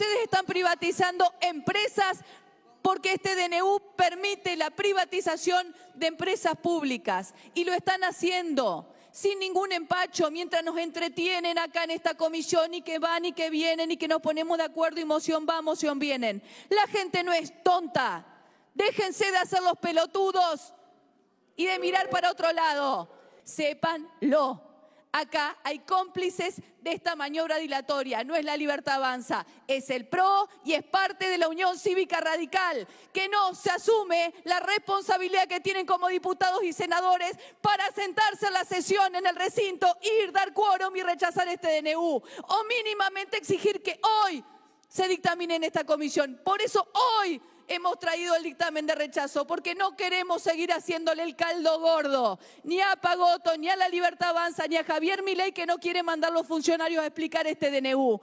Ustedes están privatizando empresas porque este DNU permite la privatización de empresas públicas y lo están haciendo sin ningún empacho, mientras nos entretienen acá en esta comisión y que van y que vienen y que nos ponemos de acuerdo y moción va, moción vienen. La gente no es tonta. Déjense de hacer los pelotudos y de mirar para otro lado. Sépanlo acá hay cómplices de esta maniobra dilatoria. No es la libertad avanza, es el PRO y es parte de la Unión Cívica Radical, que no se asume la responsabilidad que tienen como diputados y senadores para sentarse a la sesión en el recinto, ir, dar quórum y rechazar este DNU. O mínimamente exigir que hoy se dictamine en esta comisión. Por eso hoy hemos traído el dictamen de rechazo, porque no queremos seguir haciéndole el caldo gordo, ni a Pagoto, ni a La Libertad Avanza, ni a Javier Milei, que no quiere mandar los funcionarios a explicar este DNU.